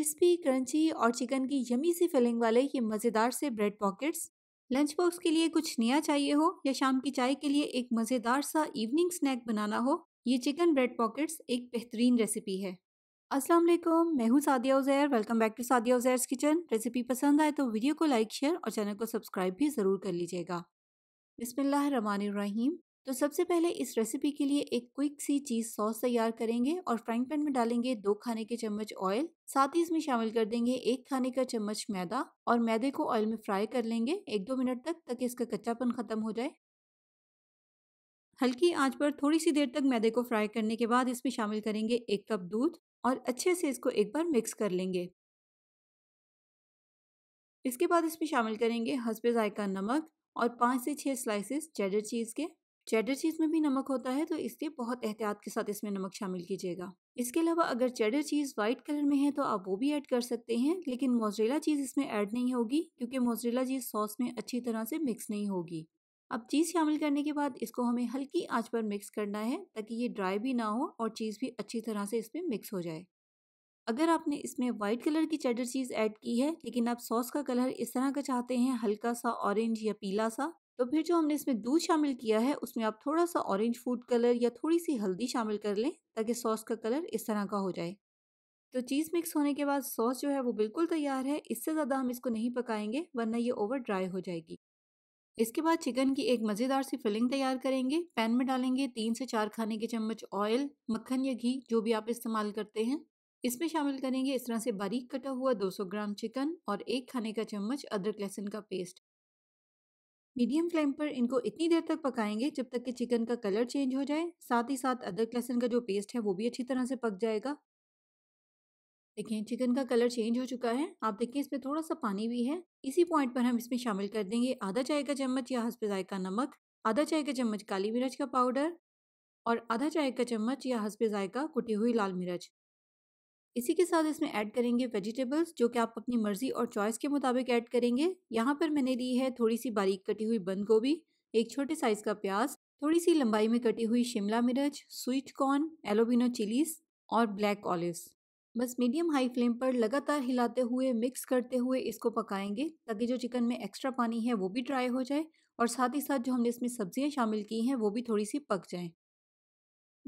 crispy crunchy और chicken की yummy सी फिलिंग वाले ये मज़ेदार से ब्रेड पॉकेट्स लंच बॉक्स के लिए कुछ नया चाहिए हो या शाम की चाय के लिए एक मज़ेदार सा इवनिंग स्नैक बनाना हो ये चिकन ब्रेड पॉकेट्स एक बेहतरीन रेसिपी है अस्सलाम वालेकुम मैं हूँ Sadia Uzair welcome back to Sadia Uzair's kitchen recipe पसंद आए तो वीडियो को लाइक शेयर और चैनल को सब्सक्राइब भी ज़रूर कर लीजिएगा बिसमीम तो सबसे पहले इस रेसिपी के लिए एक क्विक सी चीज़ सॉस तैयार करेंगे और फ्राइंग पैन में डालेंगे दो खाने के चम्मच ऑयल साथ ही इसमें शामिल कर देंगे एक खाने का चम्मच मैदा और मैदे को ऑयल में फ्राई कर लेंगे एक दो मिनट तक ताकि इसका कच्चापन खत्म हो जाए हल्की आंच पर थोड़ी सी देर तक मैदे को फ्राई करने के बाद इसमें शामिल करेंगे एक कप दूध और अच्छे से इसको एक बार मिक्स कर लेंगे इसके बाद इसमें शामिल करेंगे हंसबे जायका नमक और पाँच से छः स्लाइसेस चेडर चीज़ के चेडर चीज़ में भी नमक होता है तो इसलिए बहुत एहतियात के साथ इसमें नमक शामिल कीजिएगा इसके अलावा अगर चेडर चीज़ वाइट कलर में है तो आप वो भी ऐड कर सकते हैं लेकिन मोजरेला चीज़ इसमें ऐड नहीं होगी क्योंकि मोजरेला चीज़ सॉस में अच्छी तरह से मिक्स नहीं होगी अब चीज़ शामिल करने के बाद इसको हमें हल्की आँच पर मिक्स करना है ताकि ये ड्राई भी ना हो और चीज़ भी अच्छी तरह से इसमें मिक्स हो जाए अगर आपने इसमें वाइट कलर की चेडर चीज़ ऐड की है लेकिन आप सॉस का कलर इस तरह का चाहते हैं हल्का सा ऑरेंज या पीला सा तो फिर जो हमने इसमें दूध शामिल किया है उसमें आप थोड़ा सा ऑरेंज फूड कलर या थोड़ी सी हल्दी शामिल कर लें ताकि सॉस का कलर इस तरह का हो जाए तो चीज़ मिक्स होने के बाद सॉस जो है वो बिल्कुल तैयार है इससे ज़्यादा हम इसको नहीं पकाएंगे वरना ये ओवर ड्राई हो जाएगी इसके बाद चिकन की एक मज़ेदार सी फिलिंग तैयार करेंगे पैन में डालेंगे तीन से चार खाने के चम्मच ऑयल मक्खन या घी जो भी आप इस्तेमाल करते हैं इसमें शामिल करेंगे इस तरह से बारीक कटा हुआ 200 ग्राम चिकन और एक खाने का चम्मच अदरक लहसुन का पेस्ट मीडियम फ्लेम पर इनको इतनी देर तक पकाएंगे जब तक कि चिकन का कलर चेंज हो जाए साथ ही साथ अदरक लहसुन का जो पेस्ट है वो भी अच्छी तरह से पक जाएगा देखें चिकन का कलर चेंज हो चुका है आप देखें इसमें थोड़ा सा पानी भी है इसी पॉइंट पर हम इसमें शामिल कर देंगे आधा चाय का चम्मच या हंसपे जायका नमक आधा चाय का चम्मच काली मिर्च का पाउडर और आधा चाय का चम्मच या हंसपे जायका कुटी हुई लाल मिर्च इसी के साथ इसमें ऐड करेंगे वेजिटेबल्स जो कि आप अपनी मर्ज़ी और चॉइस के मुताबिक ऐड करेंगे यहाँ पर मैंने ली है थोड़ी सी बारीक कटी हुई बंद गोभी एक छोटे साइज़ का प्याज थोड़ी सी लंबाई में कटी हुई शिमला मिर्च स्वीट कॉर्न एलोबिनो चिलीज और ब्लैक ऑलिव्स बस मीडियम हाई फ्लेम पर लगातार हिलाते हुए मिक्स करते हुए इसको पकाएंगे ताकि जो चिकन में एक्स्ट्रा पानी है वो भी ड्राई हो जाए और साथ ही साथ जो हमने इसमें सब्जियां शामिल की हैं वो भी थोड़ी सी पक जाएं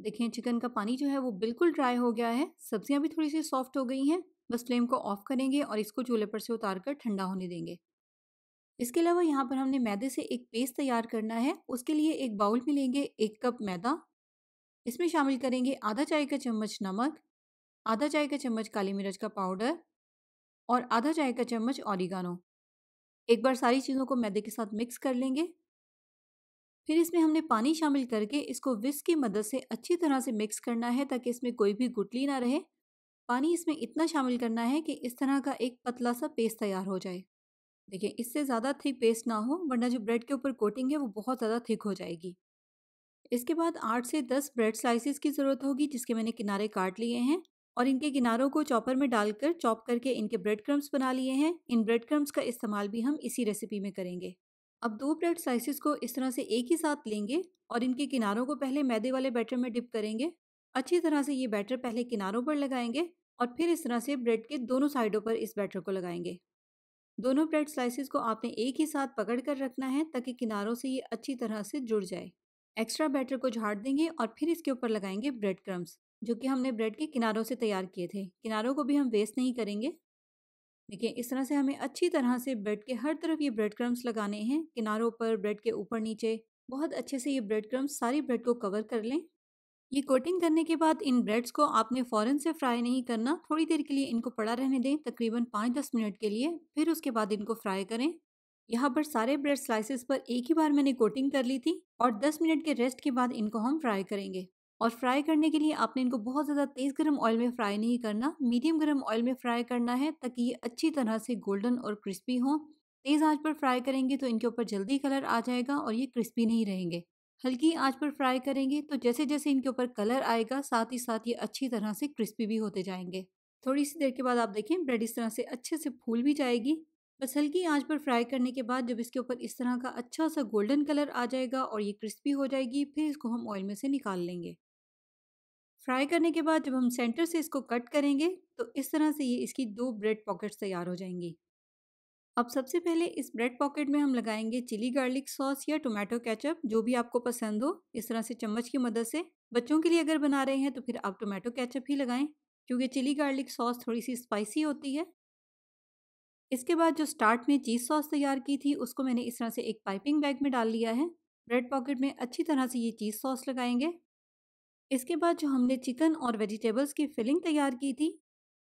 देखिए चिकन का पानी जो है वो बिल्कुल ड्राई हो गया है सब्जियां भी थोड़ी सी सॉफ्ट हो गई हैं बस फ्लेम को ऑफ करेंगे और इसको चूल्हे पर से उतार कर ठंडा होने देंगे इसके अलावा यहाँ पर हमने मैदे से एक पेस्ट तैयार करना है उसके लिए एक बाउल में लेंगे एक कप मैदा इसमें शामिल करेंगे आधा चाय का चम्मच नमक आधा चाय का चम्मच काली मिर्च का पाउडर और आधा चाय का चम्मच ऑरिगानो एक बार सारी चीज़ों को मैदे के साथ मिक्स कर लेंगे फिर इसमें हमने पानी शामिल करके इसको विस्क की मदद से अच्छी तरह से मिक्स करना है ताकि इसमें कोई भी गुटली ना रहे पानी इसमें इतना शामिल करना है कि इस तरह का एक पतला सा पेस्ट तैयार हो जाए देखिए इससे ज़्यादा थिक पेस्ट ना हो वरना जो ब्रेड के ऊपर कोटिंग है वो बहुत ज़्यादा थिक हो जाएगी इसके बाद आठ से दस ब्रेड स्लाइसिस की ज़रूरत होगी जिसके मैंने किनारे काट लिए हैं और इनके किनारों को चॉपर में डालकर चॉप करके इनके ब्रेड क्रम्स बना लिए हैं इन ब्रेड क्रम्स का इस्तेमाल भी हम इसी रेसिपी में करेंगे अब दो ब्रेड स्लाइसिस को इस तरह से एक ही साथ लेंगे और इनके किनारों को पहले मैदे वाले बैटर में डिप करेंगे अच्छी तरह से ये बैटर पहले किनारों पर लगाएंगे और फिर इस तरह से ब्रेड के दोनों साइडों पर इस बैटर को लगाएंगे दोनों ब्रेड स्लाइसिस को आपने एक ही साथ पकड़ कर रखना है ताकि किनारों से ये अच्छी तरह से जुड़ जाए एक्स्ट्रा बैटर को झाड़ देंगे और फिर इसके ऊपर लगाएंगे ब्रेड क्रम्स जो कि हमने ब्रेड के किनारों से तैयार किए थे किनारों को भी हम वेस्ट नहीं करेंगे देखिए इस तरह से हमें अच्छी तरह से ब्रेड के हर तरफ ये ब्रेड क्रम्स लगाने हैं किनारों पर ब्रेड के ऊपर नीचे बहुत अच्छे से ये ब्रेड क्रम्स सारी ब्रेड को कवर कर लें ये कोटिंग करने के बाद इन ब्रेड्स को आपने फ़ौरन से फ्राई नहीं करना थोड़ी देर के लिए इनको पड़ा रहने दें तकरीबन पाँच दस मिनट के लिए फिर उसके बाद इनको फ्राई करें यहाँ पर सारे ब्रेड स्लाइसिस पर एक ही बार मैंने कोटिंग कर ली थी और दस मिनट के रेस्ट के बाद इनको हम फ्राई करेंगे और फ्राई करने के लिए आपने इनको बहुत ज़्यादा तेज़ गर्म ऑयल में फ्राई नहीं करना मीडियम गर्म ऑयल में फ्राई करना है ताकि ये अच्छी तरह से गोल्डन और क्रिस्पी हों तेज़ आंच पर फ्राई करेंगे तो इनके ऊपर जल्दी कलर आ जाएगा और ये क्रिस्पी नहीं रहेंगे हल्की आंच पर फ्राई करेंगे तो जैसे जैसे इनके ऊपर कलर आएगा साथ ही साथ ये अच्छी तरह से क्रिस्पी भी होते जाएंगे थोड़ी सी देर के बाद आप देखें ब्रेड इस तरह से अच्छे से फूल भी जाएगी बस हल्की आंच पर फ्राई करने के बाद जब इसके ऊपर इस तरह का अच्छा सा गोल्डन कलर आ जाएगा और ये क्रिस्पी हो जाएगी फिर इसको हम ऑयल में से निकाल लेंगे फ्राई करने के बाद जब हम सेंटर से इसको कट करेंगे तो इस तरह से ये इसकी दो ब्रेड पॉकेट्स तैयार हो जाएंगी अब सबसे पहले इस ब्रेड पॉकेट में हम लगाएंगे चिली गार्लिक सॉस या टोमेटो कैचअप जो भी आपको पसंद हो इस तरह से चम्मच की मदद से बच्चों के लिए अगर बना रहे हैं तो फिर आप टोमेटो कैचअप ही लगाएं क्योंकि चिली गार्लिक सॉस थोड़ी सी स्पाइसी होती है इसके बाद जो स्टार्ट में चीज़ सॉस तैयार की थी उसको मैंने इस तरह से एक पाइपिंग बैग में डाल लिया है ब्रेड पॉकेट में अच्छी तरह से ये चीज़ सॉस लगाएंगे इसके बाद जो हमने चिकन और वेजिटेबल्स की फिलिंग तैयार की थी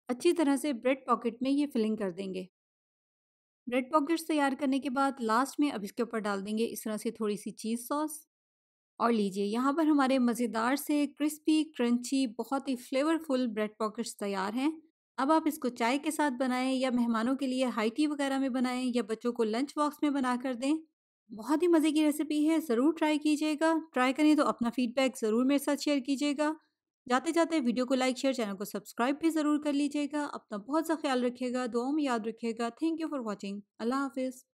अच्छी तरह से ब्रेड पॉकेट में ये फिलिंग कर देंगे ब्रेड पॉकेट्स तैयार करने के बाद लास्ट में अब इसके ऊपर डाल देंगे इस तरह से थोड़ी सी चीज़ सॉस और लीजिए यहाँ पर हमारे मज़ेदार से क्रिस्पी क्रंची बहुत ही फ्लेवरफुल ब्रेड पॉकेट्स तैयार हैं अब आप इसको चाय के साथ बनाएं या मेहमानों के लिए हाई टी वगैरह में बनाएं या बच्चों को लंच बॉक्स में बना कर दें बहुत ही मज़े की रेसिपी है ज़रूर ट्राई कीजिएगा ट्राई करें तो अपना फीडबैक ज़रूर मेरे साथ शेयर कीजिएगा जाते जाते वीडियो को लाइक शेयर चैनल को सब्सक्राइब भी ज़रूर कर लीजिएगा अपना बहुत सा ख्याल रखिएगा दुआओं में याद रखिएगा थैंक यू फॉर वॉचिंग अल्लाह हाफिज़